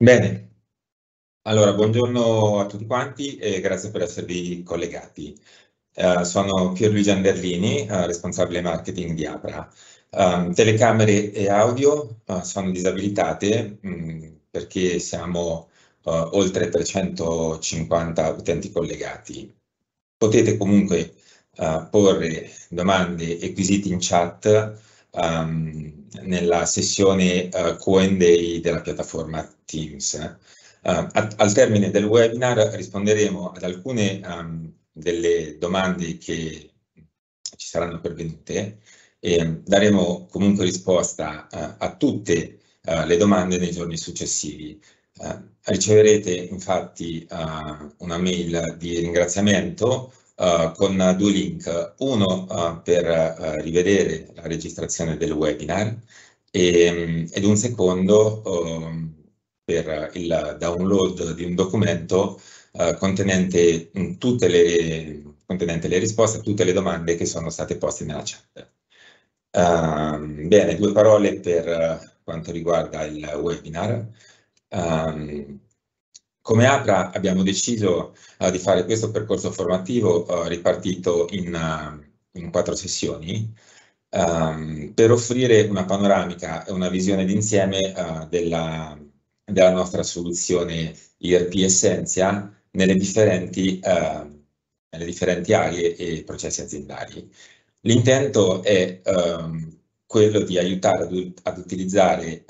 Bene, allora buongiorno a tutti quanti e grazie per esservi collegati. Uh, sono Pierluigi Anderlini, uh, responsabile marketing di APRA. Um, telecamere e audio uh, sono disabilitate mh, mm, perché siamo oltre 350 utenti collegati. Potete comunque porre domande e quesiti in chat um, nella sessione uh, eh, Q&A della piattaforma Teams. Uh, al termine del webinar risponderemo ad alcune um, delle domande che ci saranno pervenute e ehm, daremo comunque risposta uh, a tutte le domande nei giorni successivi. riceverete infatti una mail di ringraziamento eh, con due link, uno uh, per eh, rivedere la registrazione del webinar e, mm, ed un secondo ehm, per il download di un documento contenente mm, tutte le, contenente le risposte a tutte le domande che sono state poste nella chat. Uh, bene, due parole per quanto riguarda il webinar. Um, come APRA abbiamo deciso uh, di fare questo percorso formativo uh, ripartito in, uh, in, quattro sessioni um, per offrire una panoramica e una visione d'insieme della, della, nostra soluzione IRP Essentia nelle differenti, nelle differenti aree e processi aziendali. L'intento è um, quello di aiutare ad, ad utilizzare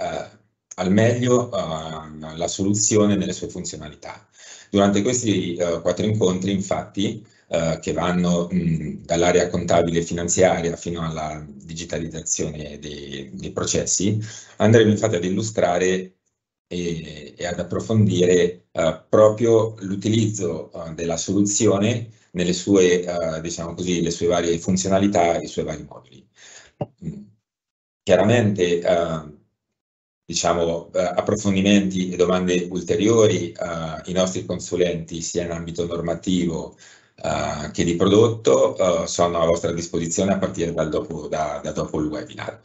al meglio uh, la soluzione nelle sue funzionalità. Durante questi uh, quattro incontri, infatti, uh, che vanno dall'area contabile e finanziaria fino alla digitalizzazione dei, dei processi, andremo infatti ad illustrare e, e ad approfondire proprio l'utilizzo della soluzione nelle sue, diciamo così, le sue varie funzionalità, i suoi vari moduli. Chiaramente diciamo, eh, approfondimenti e domande ulteriori ai eh, nostri consulenti sia in ambito normativo Uh, che di prodotto uh, sono a vostra disposizione a partire dopo, da, da, dopo il webinar.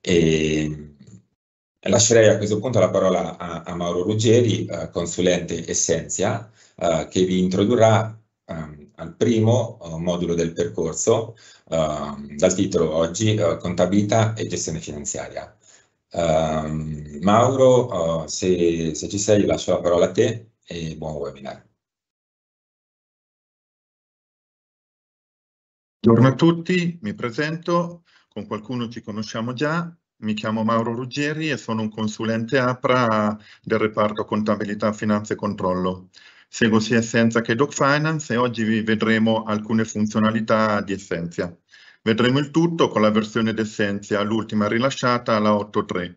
E lascerei a questo punto la parola a, a Mauro Ruggeri, uh, consulente Essenzia, che vi introdurrà um, al primo modulo del percorso ehm, dal titolo oggi Contabilità e gestione finanziaria. Um, Mauro, uh, se, se, ci sei lascio la parola a te e buon webinar. Buongiorno a tutti, mi presento, con qualcuno ci conosciamo già, mi chiamo Mauro Ruggeri e sono un consulente APRA del reparto contabilità, finanza e controllo. Seguo sia Essenza che Doc Finance e oggi vi vedremo alcune funzionalità di Essenza. Vedremo il tutto con la versione d'essenza, l'ultima rilasciata, la 8.3.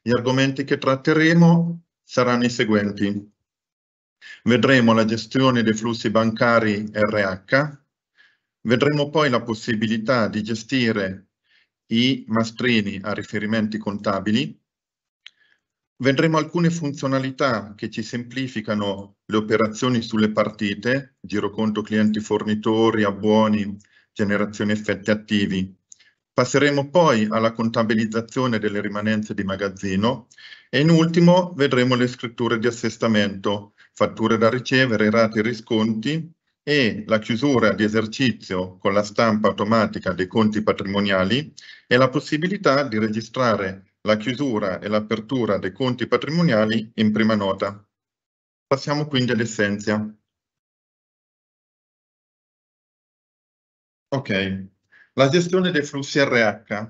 Gli argomenti che tratteremo saranno i seguenti. Vedremo la gestione dei flussi bancari RH, vedremo poi la possibilità di gestire i mastrini a riferimenti contabili, Vedremo alcune funzionalità che ci semplificano le operazioni sulle partite, giroconto clienti fornitori, abboni generazione effetti attivi. Passeremo poi alla contabilizzazione delle rimanenze di magazzino e in ultimo vedremo le scritture di assestamento, fatture da ricevere, rate e risconti e la chiusura di esercizio con la stampa automatica dei conti patrimoniali e la possibilità di registrare la chiusura e l'apertura dei conti patrimoniali in prima nota. Passiamo quindi all'essenza. Ok, la gestione dei flussi RH.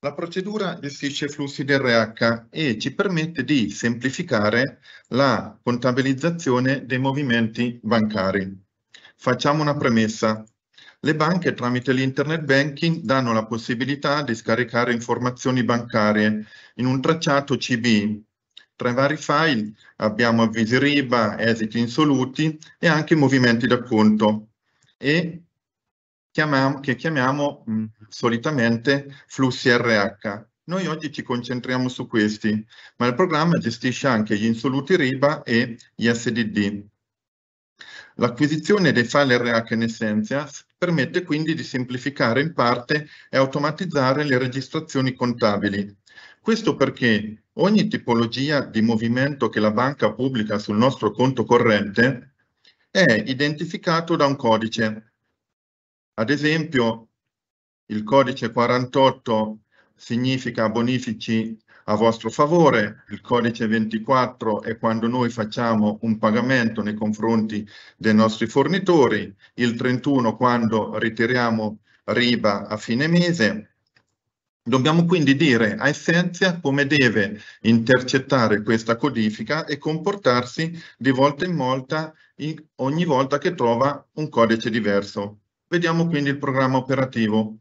La procedura gestisce i flussi del RH e ci permette di semplificare la contabilizzazione dei movimenti bancari. Facciamo una premessa. Le banche tramite l'internet banking danno la possibilità di scaricare informazioni bancarie in un tracciato CB. Tra i vari file abbiamo avvisi RIBA, esiti insoluti e anche movimenti da conto e chiamiamo, che chiamiamo mh, mm, solitamente flussi RH. Noi oggi ci concentriamo su questi, ma il programma gestisce anche gli insoluti RIBA e gli SDD. L'acquisizione dei file RH in Essentials permette quindi di semplificare in parte e automatizzare le registrazioni contabili. Questo perché ogni tipologia di movimento che la banca pubblica sul nostro conto corrente è identificato da un codice ad esempio, il codice 48 significa bonifici a vostro favore, il codice 24 è quando noi facciamo un pagamento nei confronti dei nostri fornitori, il 31 quando ritiriamo riba a fine mese. Dobbiamo quindi dire a essenza come deve intercettare questa codifica e comportarsi di volta in volta ogni volta che trova un codice diverso. Vediamo quindi il programma operativo.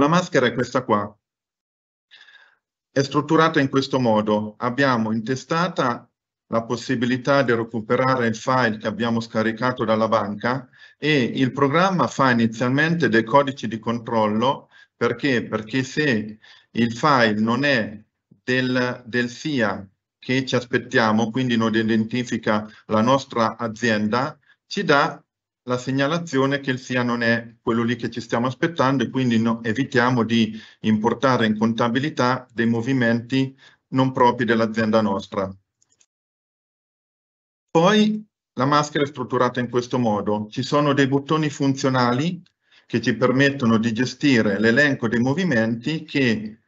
La maschera è questa qua. È strutturata in questo modo. Abbiamo intestata la possibilità di recuperare il file che abbiamo scaricato dalla banca e il programma fa inizialmente dei codici di controllo perché, perché se il file non è del, del SIA che ci aspettiamo, quindi non identifica la nostra azienda, ci dà la segnalazione che il SIA non è quello lì che ci stiamo aspettando e quindi no, evitiamo di importare in contabilità dei movimenti non propri dell'azienda nostra. Poi la maschera è strutturata in questo modo. Ci sono dei bottoni funzionali che ci permettono di gestire l'elenco dei movimenti che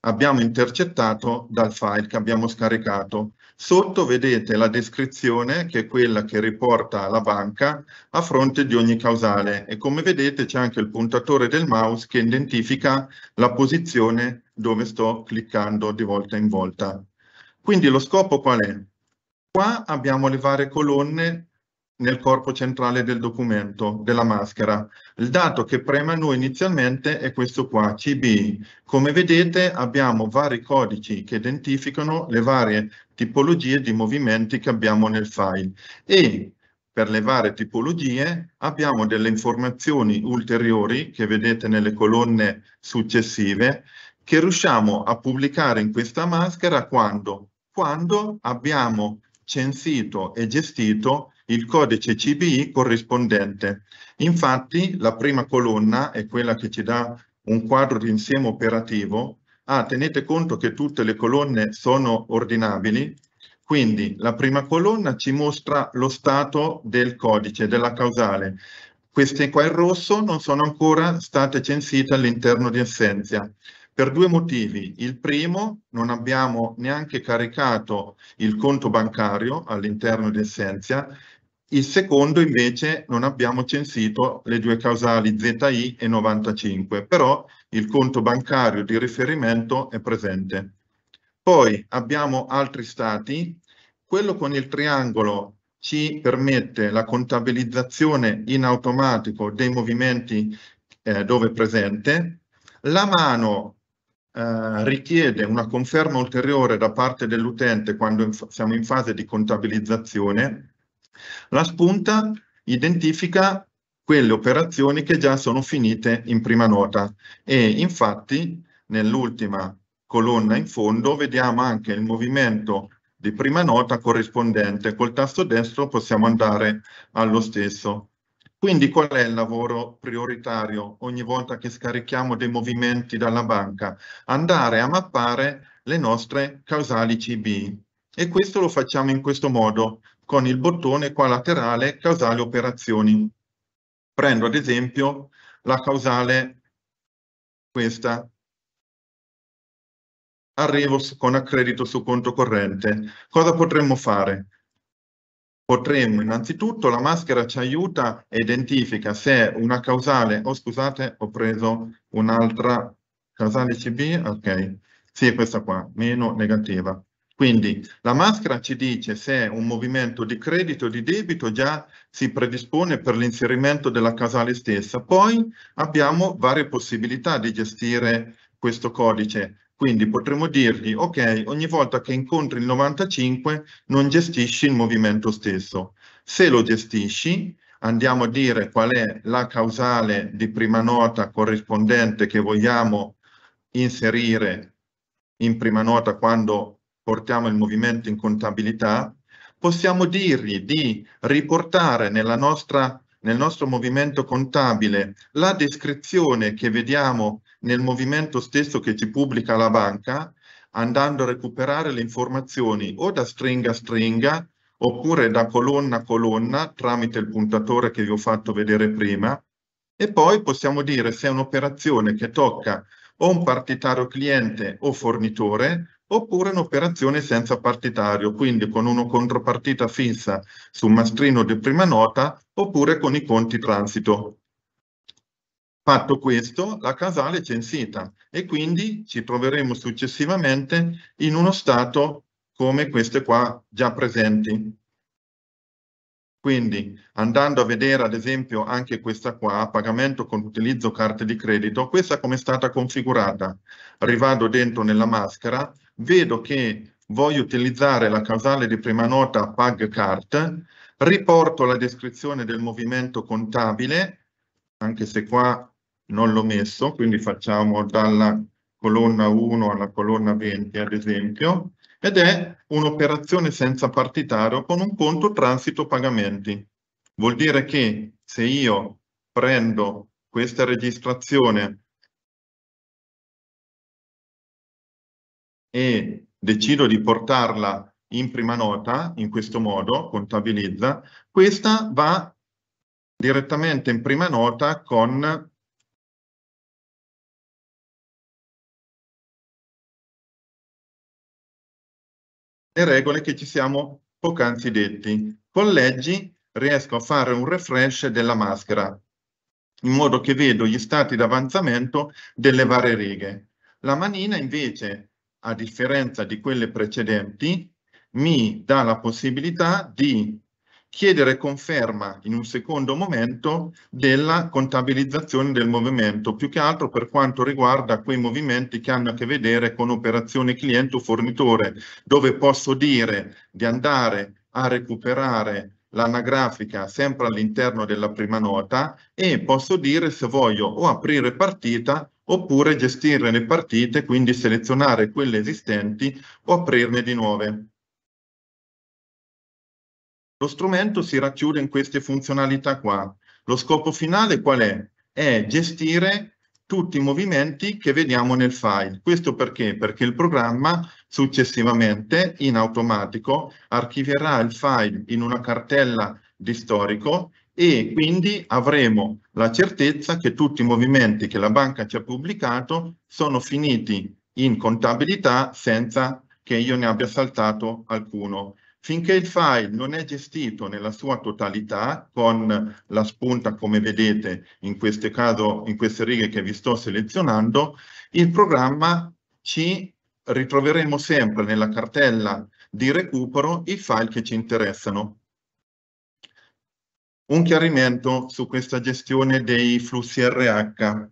abbiamo intercettato dal file che abbiamo scaricato. Sotto vedete la descrizione che è quella che riporta la banca a fronte di ogni causale e come vedete c'è anche il puntatore del mouse che identifica la posizione dove sto cliccando di volta in volta. Quindi lo scopo qual è? Qua abbiamo le varie colonne nel corpo centrale del documento, della maschera. Il dato che preme a noi inizialmente è questo qua, CBI. Come vedete abbiamo vari codici che identificano le varie tipologie di movimenti che abbiamo nel file e per le varie tipologie abbiamo delle informazioni ulteriori che vedete nelle colonne successive che riusciamo a pubblicare in questa maschera quando? Quando abbiamo censito e gestito il codice CBI corrispondente. Infatti la prima colonna è quella che ci dà un quadro di insieme operativo. Ah, tenete conto che tutte le colonne sono ordinabili, quindi la prima colonna ci mostra lo stato del codice, della causale. Queste qua in rosso non sono ancora state censite all'interno di Essentia per due motivi. Il primo, non abbiamo neanche caricato il conto bancario all'interno di Essentia il secondo invece non abbiamo censito le due causali ZI e 95, però il conto bancario di riferimento è presente. Poi abbiamo altri stati, quello con il triangolo ci permette la contabilizzazione in automatico dei movimenti eh, dove presente, la mano eh, richiede una conferma ulteriore da parte dell'utente quando in siamo in fase di contabilizzazione, la spunta identifica quelle operazioni che già sono finite in prima nota e infatti nell'ultima colonna in fondo vediamo anche il movimento di prima nota corrispondente. Col tasto destro possiamo andare allo stesso. Quindi qual è il lavoro prioritario ogni volta che scarichiamo dei movimenti dalla banca? Andare a mappare le nostre causali CB. E questo lo facciamo in questo modo con il bottone qua laterale causale operazioni. Prendo ad esempio la causale questa. Arrivo con accredito su conto corrente. Cosa potremmo fare? Potremmo innanzitutto, la maschera ci aiuta e identifica se è una causale, oh scusate, ho preso un'altra causale CB, ok, sì questa qua, meno negativa. Quindi la maschera ci dice se un movimento di credito o di debito già si predispone per l'inserimento della casale stessa. Poi abbiamo varie possibilità di gestire questo codice. Quindi potremmo dirgli, ok, ogni volta che incontri il 95 non gestisci il movimento stesso. Se lo gestisci, andiamo a dire qual è la causale di prima nota corrispondente che vogliamo inserire in prima nota quando portiamo il movimento in contabilità, possiamo dirgli di riportare nostra, nel nostro movimento contabile la descrizione che vediamo nel movimento stesso che ci pubblica la banca, andando a recuperare le informazioni o da stringa a stringa oppure da colonna a colonna tramite il puntatore che vi ho fatto vedere prima e poi possiamo dire se è un'operazione che tocca o un partitario cliente o fornitore oppure un'operazione senza partitario, quindi con una contropartita fissa su mastrino di prima nota oppure con i conti transito. Fatto questo, la casale è censita e quindi ci troveremo successivamente in uno stato come queste qua già presenti. Quindi andando a vedere ad esempio anche questa qua, pagamento con utilizzo carte di credito, questa come è stata configurata? Rivado dentro nella maschera vedo che voglio utilizzare la causale di prima nota pag cart, riporto la descrizione del movimento contabile, anche se qua non l'ho messo, quindi facciamo dalla colonna 1 alla colonna 20 ad esempio, ed è un'operazione senza partitario con un conto transito pagamenti. Vuol dire che se io prendo questa registrazione e decido di portarla in prima nota, in questo modo, contabilizza, questa va direttamente in prima nota con le regole che ci siamo poc'anzi detti. Con leggi riesco a fare un refresh della maschera, in modo che vedo gli stati d'avanzamento delle varie righe. La manina invece a differenza di quelle precedenti, mi dà la possibilità di chiedere conferma in un secondo momento della contabilizzazione del movimento, più che altro per quanto riguarda quei movimenti che hanno a che vedere con operazione cliente o fornitore, dove posso dire di andare a recuperare l'anagrafica sempre all'interno della prima nota e posso dire se voglio o aprire partita oppure gestire le partite, quindi selezionare quelle esistenti o aprirne di nuove. Lo strumento si racchiude in queste funzionalità qua. Lo scopo finale qual è? È gestire tutti i movimenti che vediamo nel file. Questo perché? Perché il programma successivamente in automatico archivierà il file in una cartella di storico e quindi avremo la certezza che tutti i movimenti che la banca ci ha pubblicato sono finiti in contabilità senza che io ne abbia saltato alcuno. Finché il file non è gestito nella sua totalità, con la spunta come vedete in, questo caso, in queste righe che vi sto selezionando, il programma ci ritroveremo sempre nella cartella di recupero i file che ci interessano un chiarimento su questa gestione dei flussi RH.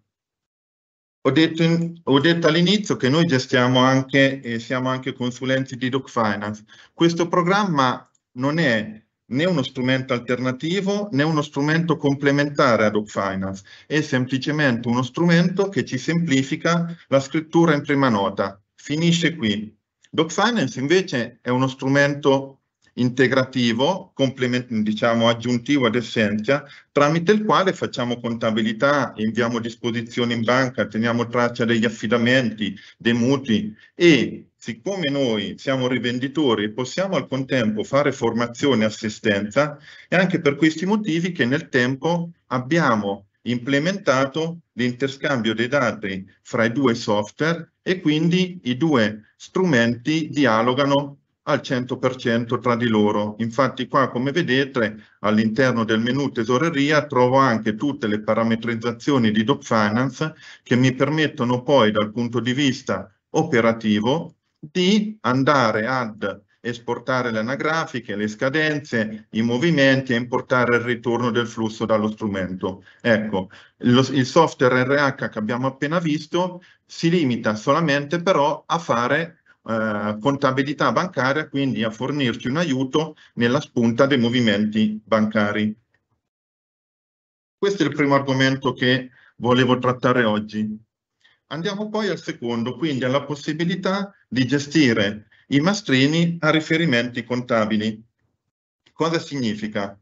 Ho detto, ho detto all'inizio che noi gestiamo anche e eh, siamo anche consulenti di Doc Finance. Questo programma non è né uno strumento alternativo né uno strumento complementare a Doc Finance, è semplicemente uno strumento che ci semplifica la scrittura in prima nota. Finisce qui. Doc Finance invece è uno strumento integrativo, diciamo aggiuntivo ad essenza, tramite il quale facciamo contabilità, inviamo disposizioni in banca, teniamo traccia degli affidamenti, dei mutui e siccome noi siamo rivenditori possiamo al contempo fare formazione e assistenza, è anche per questi motivi che nel tempo abbiamo implementato l'interscambio dei dati fra i due software e quindi i due strumenti dialogano al 100% tra di loro. Infatti qua come vedete all'interno del menu tesoreria trovo anche tutte le parametrizzazioni di Doc Finance che mi permettono poi dal punto di vista operativo di andare ad esportare le anagrafiche, le scadenze, i movimenti e importare il ritorno del flusso dallo strumento. Ecco, lo, il software RH che abbiamo appena visto si limita solamente però a fare eh, contabilità bancaria, quindi a fornirci un aiuto nella spunta dei movimenti bancari. Questo è il primo argomento che volevo trattare oggi. Andiamo poi al secondo, quindi alla possibilità di gestire i mastrini a riferimenti contabili. Cosa significa?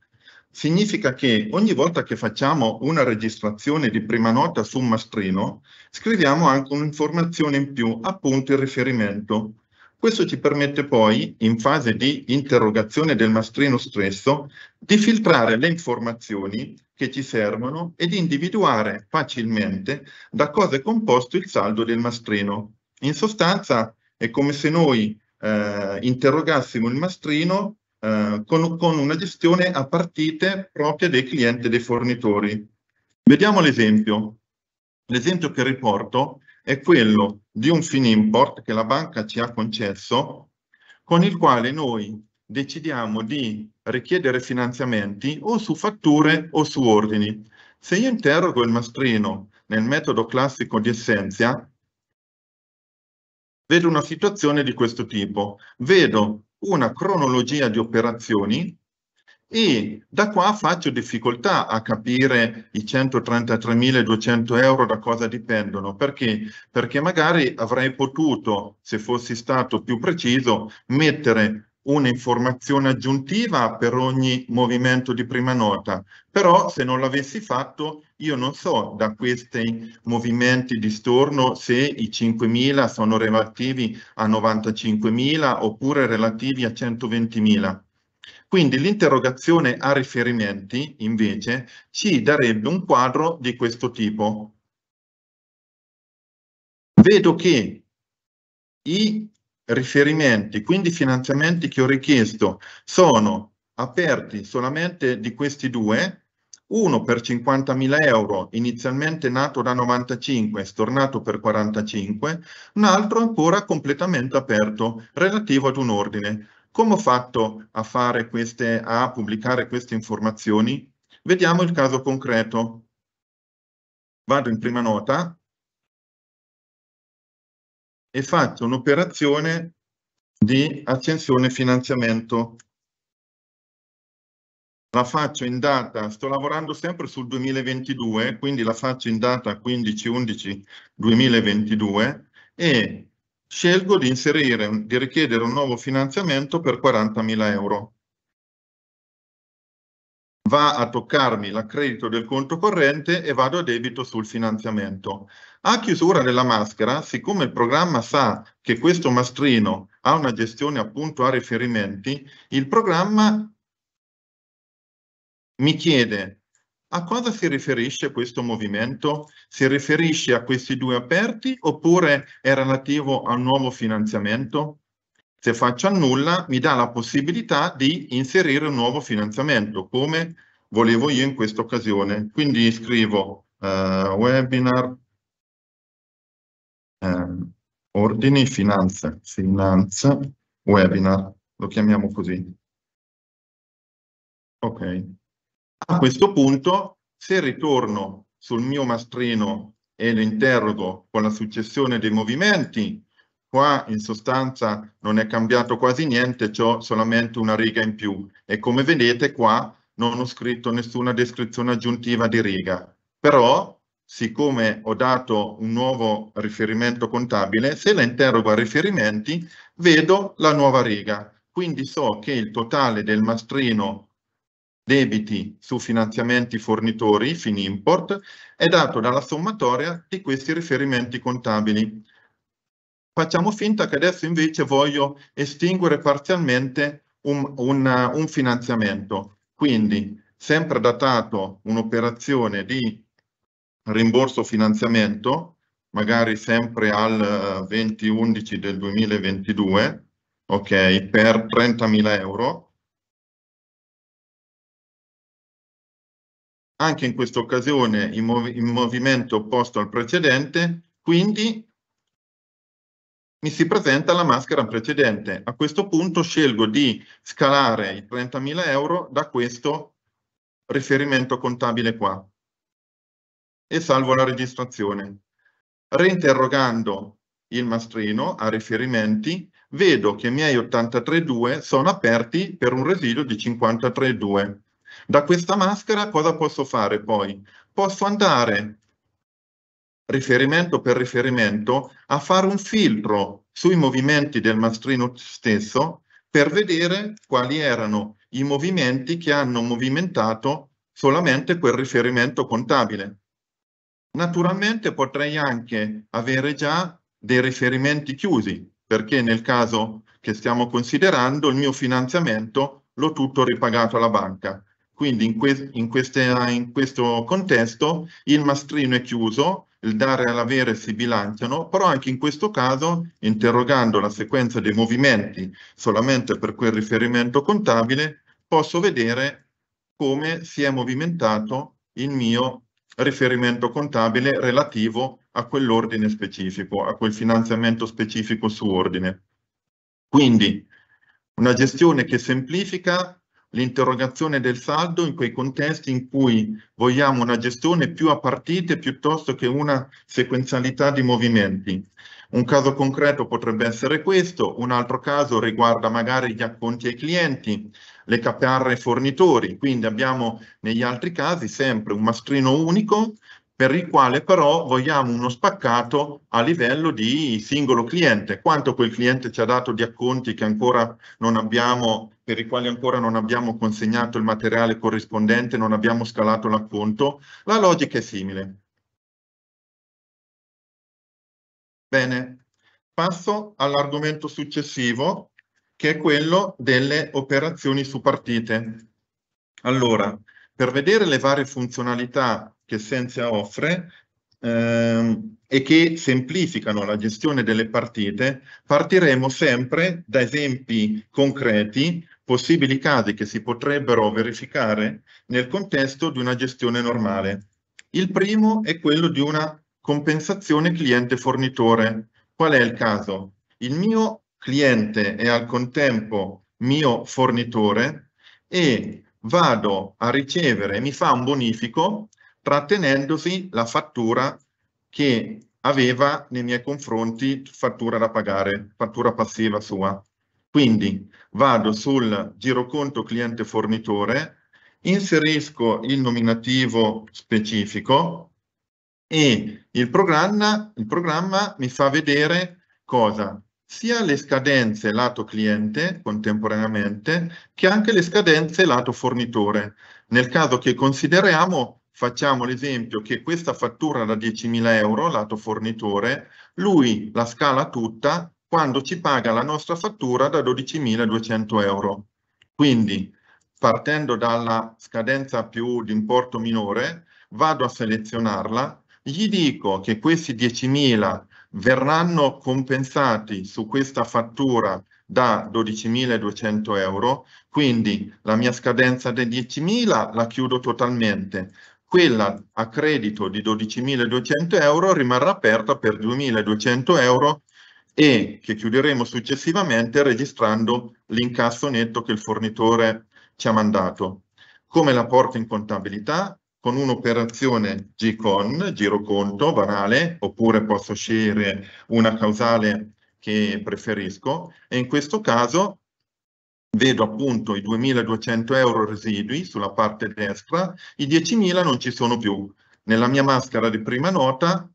Significa che ogni volta che facciamo una registrazione di prima nota su un mastrino, scriviamo anche un'informazione in più, appunto il riferimento. Questo ci permette poi, in fase di interrogazione del mastrino stesso, di filtrare le informazioni che ci servono e di individuare facilmente da cosa è composto il saldo del mastrino. In sostanza è come se noi eh, interrogassimo il mastrino eh, con, con una gestione a partite proprie dei clienti e dei fornitori. Vediamo l'esempio. L'esempio che riporto è quello di un Finimport che la banca ci ha concesso, con il quale noi decidiamo di richiedere finanziamenti o su fatture o su ordini. Se io interrogo il mastrino nel metodo classico di Essenzia, vedo una situazione di questo tipo. Vedo una cronologia di operazioni e da qua faccio difficoltà a capire i 133.200 euro da cosa dipendono, perché? Perché magari avrei potuto, se fossi stato più preciso, mettere un'informazione aggiuntiva per ogni movimento di prima nota, però se non l'avessi fatto io non so da questi movimenti di storno se i 5.000 sono relativi a 95.000 oppure relativi a 120.000. Quindi l'interrogazione a riferimenti invece ci darebbe un quadro di questo tipo. Vedo che i riferimenti, quindi finanziamenti che ho richiesto sono aperti solamente di questi due, uno per 50.000 euro inizialmente nato da 95 stornato per 45, un altro ancora completamente aperto relativo ad un ordine. Come ho fatto a, fare queste, a pubblicare queste informazioni? Vediamo il caso concreto. Vado in prima nota, e faccio un'operazione di accensione finanziamento. La faccio in data, sto lavorando sempre sul 2022, quindi la faccio in data 15-11-2022 e scelgo di inserire, di richiedere un nuovo finanziamento per 40.000 euro va a toccarmi l'accredito del conto corrente e vado a debito sul finanziamento. A chiusura della maschera, siccome il programma sa che questo mastrino ha una gestione appunto a riferimenti, il programma mi chiede a cosa si riferisce questo movimento? Si riferisce a questi due aperti oppure è relativo al nuovo finanziamento? se faccio annulla mi dà la possibilità di inserire un nuovo finanziamento come volevo io in questa occasione. Quindi scrivo uh, webinar um, ordini finanza, finanza webinar, lo chiamiamo così. Ok. A questo punto se ritorno sul mio mastrino e lo interrogo con la successione dei movimenti, Qua in sostanza non è cambiato quasi niente, ho solamente una riga in più e come vedete qua non ho scritto nessuna descrizione aggiuntiva di riga, però siccome ho dato un nuovo riferimento contabile, se la interrogo a riferimenti vedo la nuova riga, quindi so che il totale del mastrino debiti su finanziamenti fornitori, fin import, è dato dalla sommatoria di questi riferimenti contabili facciamo finta che adesso invece voglio estinguere parzialmente un, un, un finanziamento. Quindi sempre datato un'operazione di rimborso finanziamento, magari sempre al 2011 eh, del 2022, ok, per 30.000 euro. Anche in questa occasione in, mov in movimento opposto al precedente, quindi mi si presenta la maschera precedente. A questo punto scelgo di scalare i 30.000 euro da questo riferimento contabile qua e salvo la registrazione. Reinterrogando il mastrino a riferimenti, vedo che i miei 83.2 sono aperti per un residuo di 53.2. Da questa maschera cosa posso fare poi? Posso andare riferimento per riferimento, a fare un filtro sui movimenti del mastrino stesso per vedere quali erano i movimenti che hanno movimentato solamente quel riferimento contabile. Naturalmente potrei anche avere già dei riferimenti chiusi, perché nel caso che stiamo considerando il mio finanziamento l'ho tutto ripagato alla banca. Quindi in, que in, queste, in questo contesto il mastrino è chiuso il dare all'avere si bilanciano, però anche in questo caso, interrogando la sequenza dei movimenti solamente per quel riferimento contabile, posso vedere come si è movimentato il mio riferimento contabile relativo a quell'ordine specifico, a quel finanziamento specifico su ordine. Quindi una gestione che semplifica l'interrogazione del saldo in quei contesti in cui vogliamo una gestione più a partite piuttosto che una sequenzialità di movimenti. Un caso concreto potrebbe essere questo, un altro caso riguarda magari gli acconti ai clienti, le KR ai fornitori, quindi abbiamo negli altri casi sempre un mastrino unico per il quale però vogliamo uno spaccato a livello di singolo cliente, quanto quel cliente ci ha dato di acconti che ancora non abbiamo per i quali ancora non abbiamo consegnato il materiale corrispondente, non abbiamo scalato l'acconto, la logica è simile. Bene, passo all'argomento successivo, che è quello delle operazioni su partite. Allora, per vedere le varie funzionalità che Senzia offre, ehm, e che semplificano la gestione delle partite, partiremo sempre da esempi concreti possibili casi che si potrebbero verificare nel contesto di una gestione normale. Il primo è quello di una compensazione cliente-fornitore. Qual è il caso? Il mio cliente è al contempo mio fornitore e vado a ricevere, mi fa un bonifico trattenendosi la fattura che aveva nei miei confronti, fattura da pagare, fattura passiva sua. Quindi vado sul giroconto cliente fornitore, inserisco il nominativo specifico e il programma, il programma mi fa vedere cosa? Sia le scadenze lato cliente contemporaneamente che anche le scadenze lato fornitore. Nel caso che consideriamo, facciamo l'esempio che questa fattura da 10.000 euro lato fornitore, lui la scala tutta quando ci paga la nostra fattura da 12.200 euro. Quindi, partendo dalla scadenza più di importo minore, vado a selezionarla, gli dico che questi 10.000 verranno compensati su questa fattura da 12.200 euro, quindi la mia scadenza dei 10.000 la chiudo totalmente, quella a credito di 12.200 euro rimarrà aperta per 2.200 euro e che chiuderemo successivamente registrando l'incasso netto che il fornitore ci ha mandato, come la l'apporto in contabilità con un'operazione G-Con, giro conto, banale, oppure posso scegliere una causale che preferisco e in questo caso vedo appunto i 2.200 euro residui sulla parte destra, i 10.000 non ci sono più. Nella mia maschera di prima nota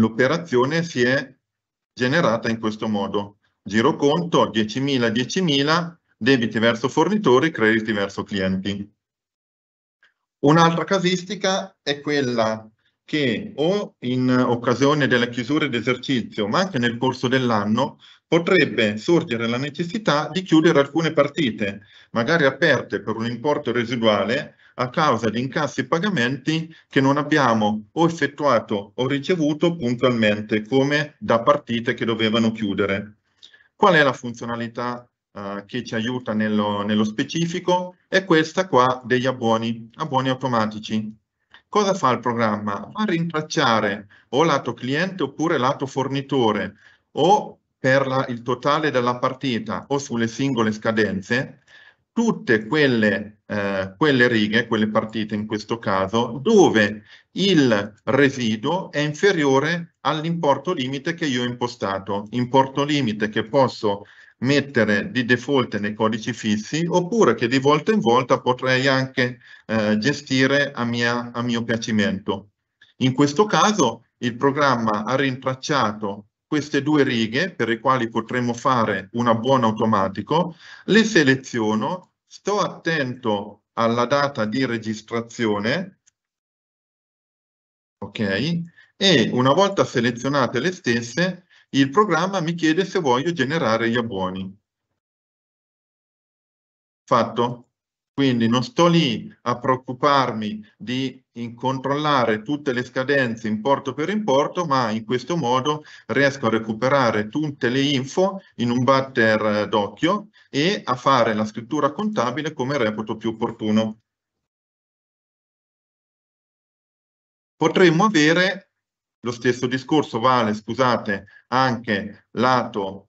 L'operazione si è generata in questo modo. Giro conto 10.000, 10.000, debiti verso fornitori, crediti verso clienti. Un'altra casistica è quella che o in occasione della chiusura d'esercizio, ma anche nel corso dell'anno, potrebbe sorgere la necessità di chiudere alcune partite, magari aperte per un importo residuale, a causa di incassi e pagamenti che non abbiamo o effettuato o ricevuto puntualmente, come da partite che dovevano chiudere. Qual è la funzionalità uh, che ci aiuta nello, nello specifico? È questa qua degli abboni, abboni automatici. Cosa fa il programma? Va a rintracciare o lato cliente oppure lato fornitore o per la, il totale della partita o sulle singole scadenze tutte quelle, eh, quelle, righe, quelle partite in questo caso, dove il residuo è inferiore all'importo limite che io ho impostato, importo limite che posso mettere di default nei codici fissi oppure che di volta in volta potrei anche eh, gestire a, mia, a mio piacimento. In questo caso il programma ha rintracciato queste due righe per le quali potremmo fare un abbuono automatico, le seleziono sto attento alla data di registrazione, ok? E una volta selezionate le stesse, il programma mi chiede se voglio generare gli abboni. Fatto. Quindi non sto lì a preoccuparmi di controllare tutte le scadenze importo per importo, ma in questo modo riesco a recuperare tutte le info in un batter eh, d'occhio e a fare la scrittura contabile come reputo più opportuno. Potremmo avere, lo stesso discorso vale, scusate, anche lato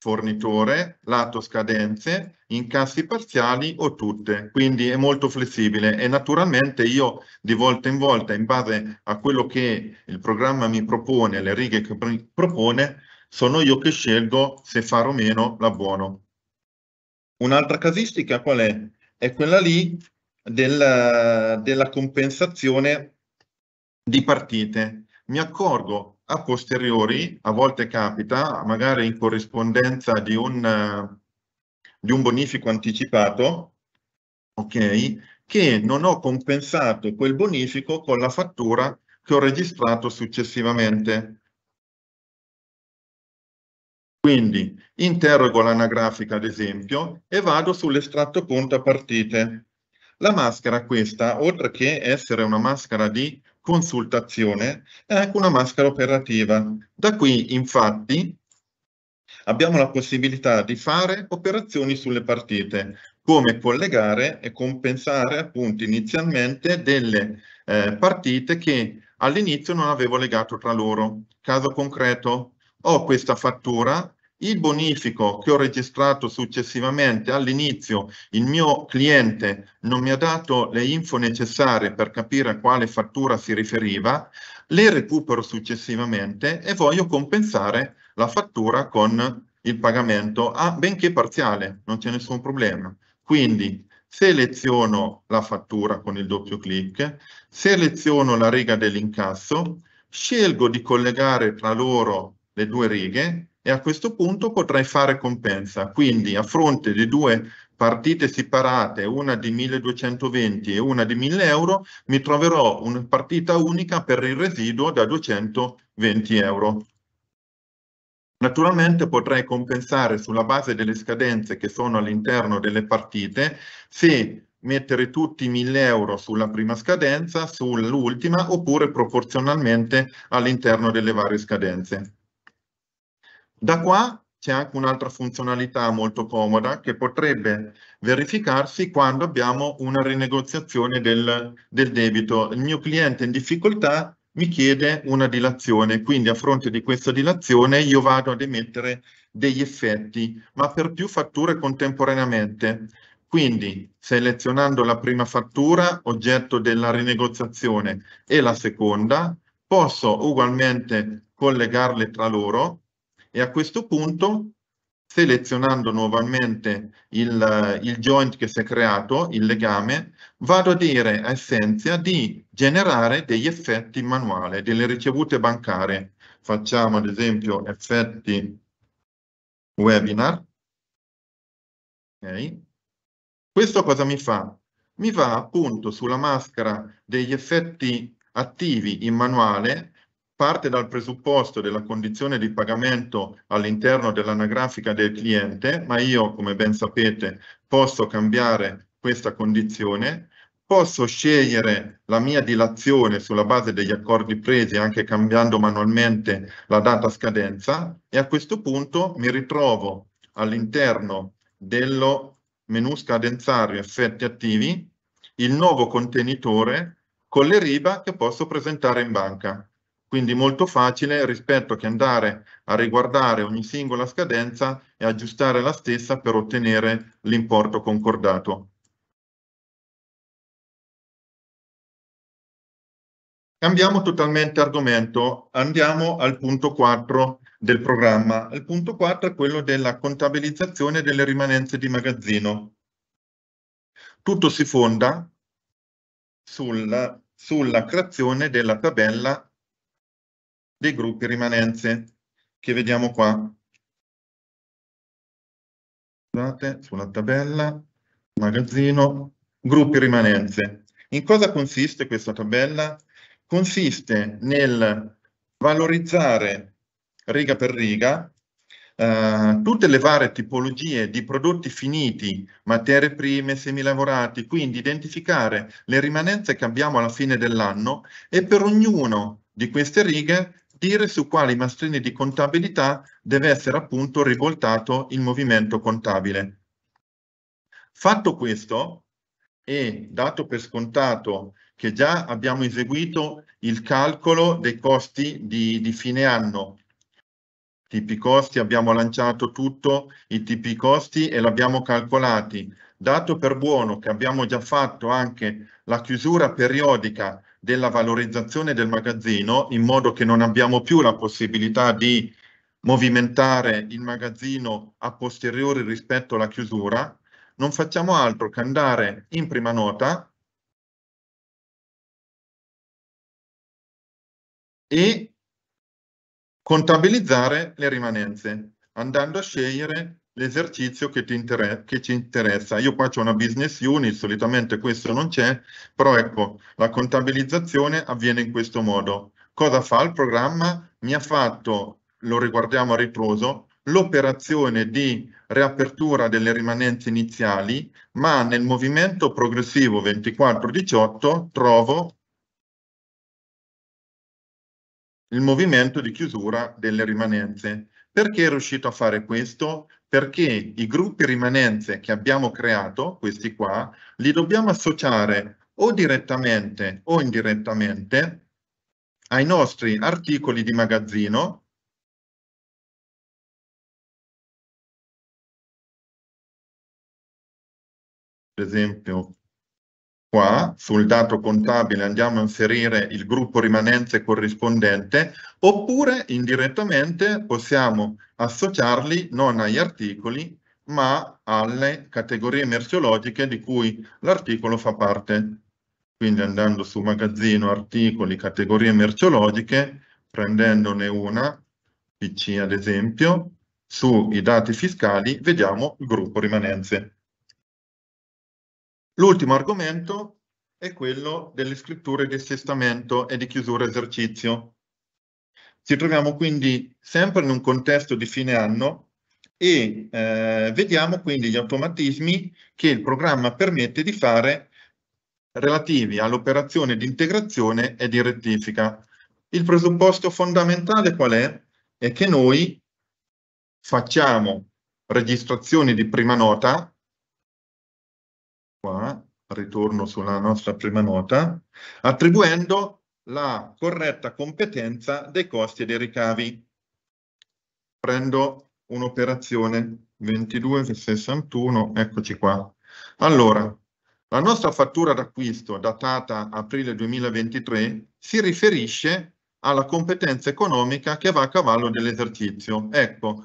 fornitore, lato scadenze, incassi parziali o tutte, quindi è molto flessibile e naturalmente io di volta in volta in base a quello che il programma mi propone, le righe che propone, sono io che scelgo se fare o meno l'abbuono. Un'altra casistica qual è? È quella lì del, della compensazione di partite. Mi accorgo a posteriori, a volte capita, magari in corrispondenza di un, eh, di un bonifico anticipato, ok, che non ho compensato quel bonifico con la fattura che ho registrato successivamente. Quindi interrogo l'anagrafica, ad esempio, e vado sull'estratto conto a partite. La maschera questa, oltre che essere una maschera di consultazione e anche una maschera operativa. Da qui infatti abbiamo la possibilità di fare operazioni sulle partite, come collegare e compensare appunto inizialmente delle eh, partite che all'inizio non avevo legato tra loro. Caso concreto, ho questa fattura il bonifico che ho registrato successivamente all'inizio, il mio cliente non mi ha dato le info necessarie per capire a quale fattura si riferiva, le recupero successivamente e voglio compensare la fattura con il pagamento, a, benché parziale, non c'è nessun problema. Quindi seleziono la fattura con il doppio clic, seleziono la riga dell'incasso, scelgo di collegare tra loro le due righe, e a questo punto potrei fare compensa. Quindi a fronte di due partite separate, una di 1220 e una di 1000 euro, mi troverò una partita unica per il residuo da 220 euro. Naturalmente potrei compensare sulla base delle scadenze che sono all'interno delle partite se mettere tutti i 1000 euro sulla prima scadenza, sull'ultima oppure proporzionalmente all'interno delle varie scadenze. Da qua c'è anche un'altra funzionalità molto comoda che potrebbe verificarsi quando abbiamo una rinegoziazione del, del debito. Il mio cliente in difficoltà mi chiede una dilazione, quindi a fronte di questa dilazione io vado ad emettere degli effetti, ma per più fatture contemporaneamente. Quindi selezionando la prima fattura, oggetto della rinegoziazione, e la seconda, posso ugualmente collegarle tra loro e a questo punto selezionando nuovamente il, il, joint che si è creato, il legame, vado a dire a Essenzia di generare degli effetti in manuale, delle ricevute bancarie. Facciamo ad esempio effetti webinar. Okay. Questo cosa mi fa? Mi va appunto sulla maschera degli effetti attivi in manuale parte dal presupposto della condizione di pagamento all'interno dell'anagrafica del cliente, ma io, come ben sapete, posso cambiare questa condizione, posso scegliere la mia dilazione sulla base degli accordi presi, anche cambiando manualmente la data scadenza, e a questo punto mi ritrovo all'interno dello menu scadenzario effetti attivi il nuovo contenitore con le riba che posso presentare in banca quindi molto facile rispetto che andare a riguardare ogni singola scadenza e aggiustare la stessa per ottenere l'importo concordato. Cambiamo totalmente argomento, andiamo al punto 4 del programma. Il punto 4 è quello della contabilizzazione delle rimanenze di magazzino. Tutto si fonda sul, sulla creazione della tabella dei gruppi rimanenze che vediamo qua. Scusate, sulla tabella, magazzino, gruppi rimanenze. In cosa consiste questa tabella? Consiste nel valorizzare riga per riga eh, tutte le varie tipologie di prodotti finiti, materie prime, semilavorati, quindi identificare le rimanenze che abbiamo alla fine dell'anno e per ognuno di queste righe dire su quali mastrini di contabilità deve essere appunto rivoltato il movimento contabile. Fatto questo, e dato per scontato che già abbiamo eseguito il calcolo dei costi di, di fine anno, tipi costi, abbiamo lanciato tutto i tipi costi e l'abbiamo calcolati, dato per buono che abbiamo già fatto anche la chiusura periodica della valorizzazione del magazzino in modo che non abbiamo più la possibilità di movimentare il magazzino a posteriori rispetto alla chiusura, non facciamo altro che andare in prima nota e contabilizzare le rimanenze, andando a scegliere l'esercizio che, che, ci interessa. Io qua c'è una business unit, solitamente questo non c'è, però ecco, la contabilizzazione avviene in questo modo. Cosa fa il programma? Mi ha fatto, lo riguardiamo a ritroso, l'operazione di riapertura delle rimanenze iniziali, ma nel movimento progressivo 24-18 trovo il movimento di chiusura delle rimanenze. Perché è riuscito a fare questo? perché i gruppi rimanenze che abbiamo creato, questi qua, li dobbiamo associare o direttamente o indirettamente ai nostri articoli di magazzino per esempio qua sul dato contabile andiamo a inserire il gruppo rimanenze corrispondente oppure indirettamente possiamo associarli non agli articoli, ma alle categorie merceologiche di cui l'articolo fa parte. Quindi andando su magazzino, articoli, categorie merceologiche, prendendone una, PC ad esempio, sui dati fiscali vediamo il gruppo rimanenze. L'ultimo argomento è quello delle scritture di assestamento e di chiusura esercizio. Ci troviamo quindi sempre in un contesto di fine anno e eh, vediamo quindi gli automatismi che il programma permette di fare relativi all'operazione di integrazione e di rettifica. Il presupposto fondamentale qual è? È che noi facciamo registrazioni di prima nota, qua ritorno sulla nostra prima nota, attribuendo la corretta competenza dei costi e dei ricavi. Prendo un'operazione 2261, eccoci qua. Allora, la nostra fattura d'acquisto datata aprile 2023 si riferisce alla competenza economica che va a cavallo dell'esercizio. Ecco,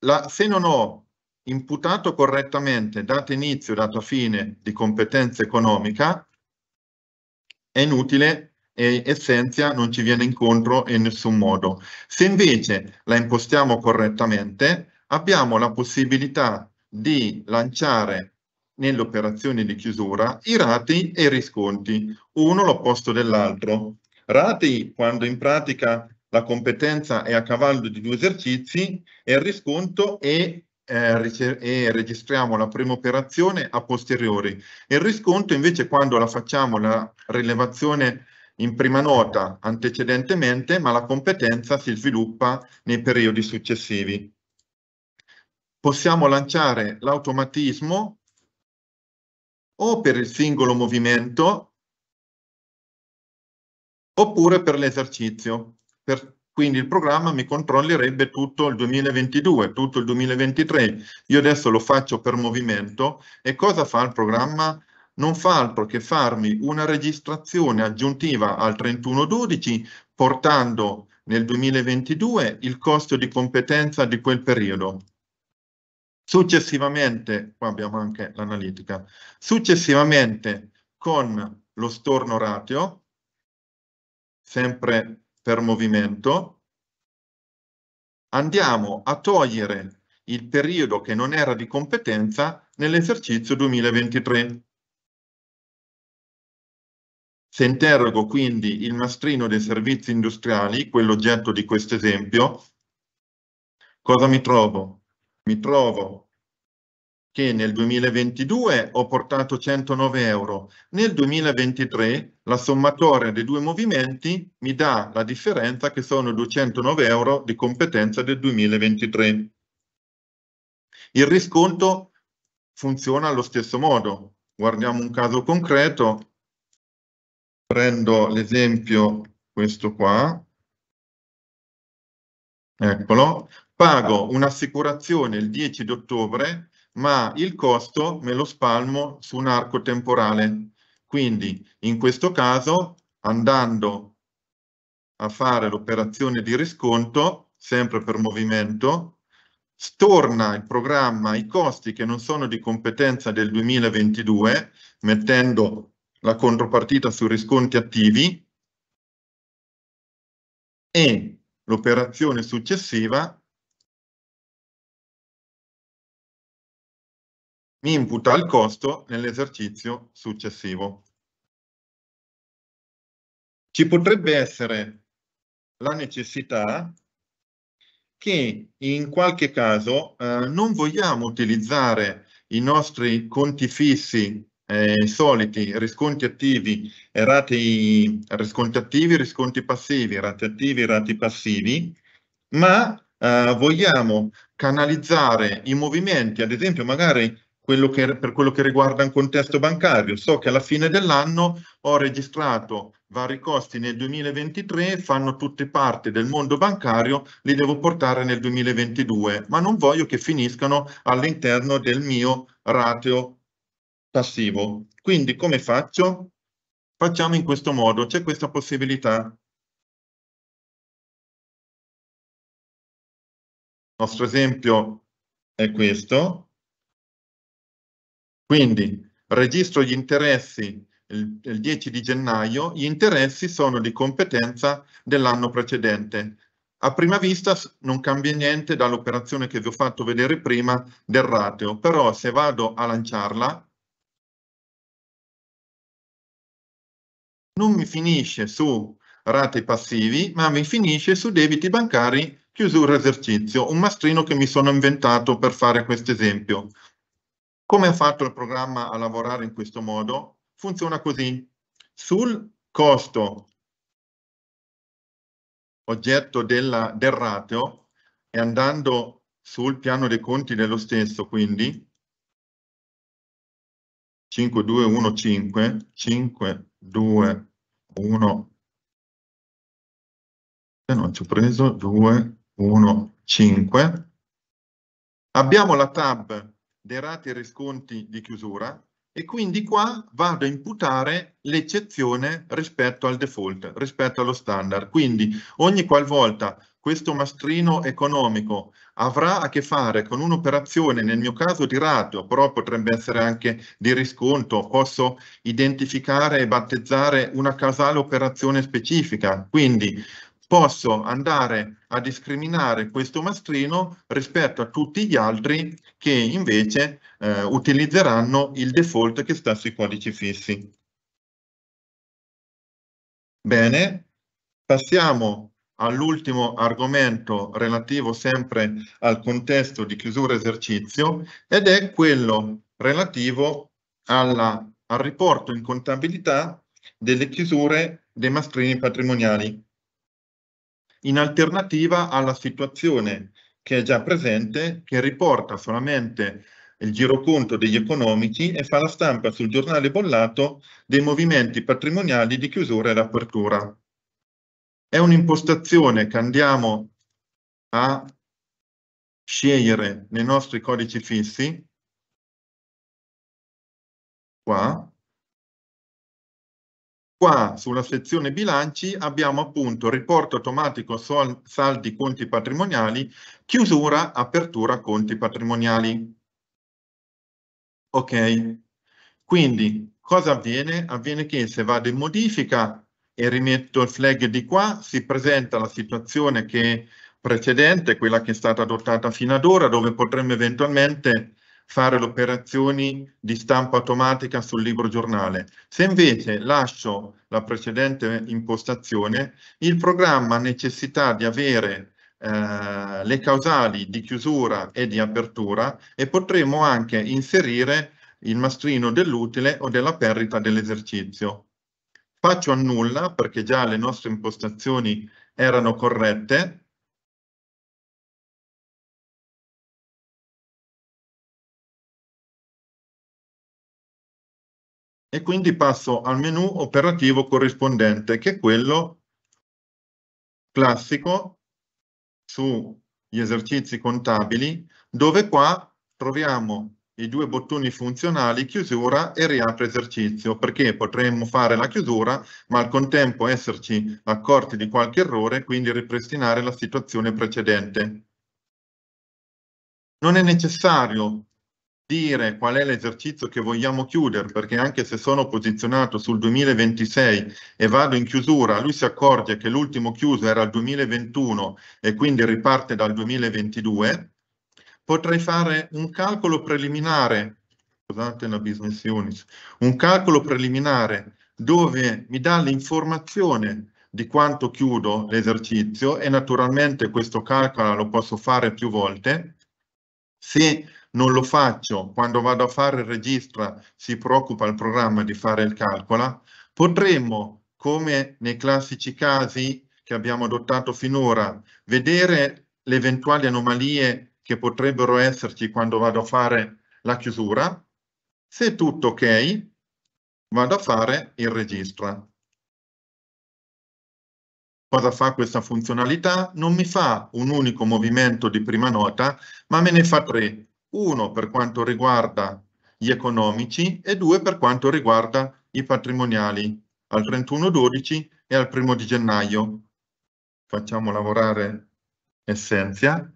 la, se non ho imputato correttamente data inizio data fine di competenza economica, è inutile e Essentia non ci viene incontro in nessun modo. Se invece la impostiamo correttamente, abbiamo la possibilità di lanciare nelle operazioni di chiusura i rati e i risconti, uno l'opposto dell'altro. Rati quando in pratica la competenza è a cavallo di due esercizi e il eh, risconto è e registriamo la prima operazione a posteriori. Il riscontro invece quando la facciamo la rilevazione in prima nota antecedentemente, ma la competenza si sviluppa nei periodi successivi. Possiamo lanciare l'automatismo o per il singolo movimento oppure per l'esercizio. Quindi il programma mi controllerebbe tutto il 2022, tutto il 2023. Io adesso lo faccio per movimento e cosa fa il programma? non fa altro che farmi una registrazione aggiuntiva al 3112 portando nel 2022 il costo di competenza di quel periodo. Successivamente, qua abbiamo anche l'analitica, successivamente con lo storno ratio, sempre per movimento, andiamo a togliere il periodo che non era di competenza nell'esercizio 2023. Se interrogo quindi il mastrino dei servizi industriali, quell'oggetto di questo esempio, cosa mi trovo? Mi trovo che nel 2022 ho portato 109 euro, nel 2023 la sommatoria dei due movimenti mi dà la differenza che sono 209 euro di competenza del 2023. Il riscontro funziona allo stesso modo. Guardiamo un caso concreto, prendo l'esempio questo qua, eccolo, pago un'assicurazione il 10 di ottobre, ma il costo me lo spalmo su un arco temporale. Quindi in questo caso andando a fare l'operazione di risconto, sempre per movimento, storna il programma i costi che non sono di competenza del 2022, mettendo la contropartita sui risconti attivi e l'operazione successiva mi imputa il costo nell'esercizio successivo. Ci potrebbe essere la necessità che in qualche caso eh, non vogliamo utilizzare i nostri conti fissi eh, soliti, risconti attivi, e rate risconti attivi, risconti passivi, rate attivi, rate passivi, ma eh, vogliamo canalizzare i movimenti, ad esempio magari quello che, per quello che riguarda un contesto bancario. So che alla fine dell'anno ho registrato vari costi nel 2023, fanno tutte parte del mondo bancario, li devo portare nel 2022, ma non voglio che finiscano all'interno del mio ratio passivo. Quindi come faccio? Facciamo in questo modo, c'è questa possibilità. Il nostro esempio è questo. Quindi registro gli interessi il, il 10 di gennaio, gli interessi sono di competenza dell'anno precedente. A prima vista non cambia niente dall'operazione che vi ho fatto vedere prima del rateo, però se vado a lanciarla non mi finisce su rate passivi, ma mi finisce su debiti bancari chiusura esercizio, un mastrino che mi sono inventato per fare questo esempio. Come ha fatto il programma a lavorare in questo modo? Funziona così. Sul costo oggetto della, del rateo e andando sul piano dei conti dello stesso, quindi 5215, 5215, 1, non ci ho preso, 2, 1, 5. Abbiamo la tab dei rati e risconti di chiusura e quindi qua vado a imputare l'eccezione rispetto al default, rispetto allo standard. Quindi ogni qualvolta questo mastrino economico avrà a che fare con un'operazione, nel mio caso di radio, però potrebbe essere anche di risconto, posso identificare e battezzare una casale operazione specifica, quindi posso andare a discriminare questo mastrino rispetto a tutti gli altri che invece eh, utilizzeranno il default che sta sui codici fissi. Bene, passiamo all'ultimo argomento relativo sempre al contesto di chiusura esercizio ed è quello relativo alla, al riporto in contabilità delle chiusure dei mastrini patrimoniali in alternativa alla situazione che è già presente che riporta solamente il giroconto degli economici e fa la stampa sul giornale bollato dei movimenti patrimoniali di chiusura ed apertura. È un'impostazione che andiamo a scegliere nei nostri codici fissi, qua, Qua sulla sezione bilanci abbiamo appunto riporto automatico sol, saldi conti patrimoniali, chiusura, apertura conti patrimoniali. Ok, quindi cosa avviene? Avviene che se vado in modifica e rimetto il flag di qua, si presenta la situazione che precedente, quella che è stata adottata fino ad ora, dove potremmo eventualmente fare le operazioni di stampa automatica sul libro giornale. Se invece lascio la precedente impostazione, il programma ha necessità di avere eh, le causali di chiusura e di apertura e potremo anche inserire il mastrino dell'utile o della perdita dell'esercizio faccio annulla perché già le nostre impostazioni erano corrette, e quindi passo al menu operativo corrispondente che è quello classico sugli esercizi contabili dove qua troviamo i due bottoni funzionali chiusura e riapre esercizio, perché potremmo fare la chiusura ma al contempo esserci accorti di qualche errore, quindi ripristinare la situazione precedente. Non è necessario dire qual è l'esercizio che vogliamo chiudere, perché anche se sono posizionato sul 2026 e vado in chiusura, lui si accorge che l'ultimo chiuso era il 2021 e quindi riparte dal 2022, potrei fare un calcolo preliminare, scusate la business units, un calcolo preliminare dove mi dà l'informazione di quanto chiudo l'esercizio e naturalmente questo calcolo lo posso fare più volte. Se non lo faccio, quando vado a fare il registro si preoccupa il programma di fare il calcolo, potremmo, come nei classici casi che abbiamo adottato finora, vedere le eventuali anomalie che potrebbero esserci quando vado a fare la chiusura. Se tutto ok, vado a fare il registra. Cosa fa questa funzionalità? Non mi fa un unico movimento di prima nota, ma me ne fa tre. Uno per quanto riguarda gli economici e due per quanto riguarda i patrimoniali al 31-12 e al primo di gennaio. Facciamo lavorare Essenzia.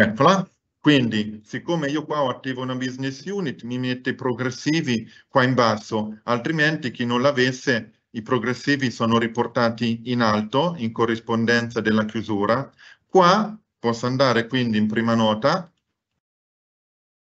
Eccola. Quindi, siccome io qua ho attiva una business unit, mi mette i progressivi qua in basso, altrimenti chi non l'avesse i progressivi sono riportati in alto in corrispondenza della chiusura. Qua posso andare quindi in prima nota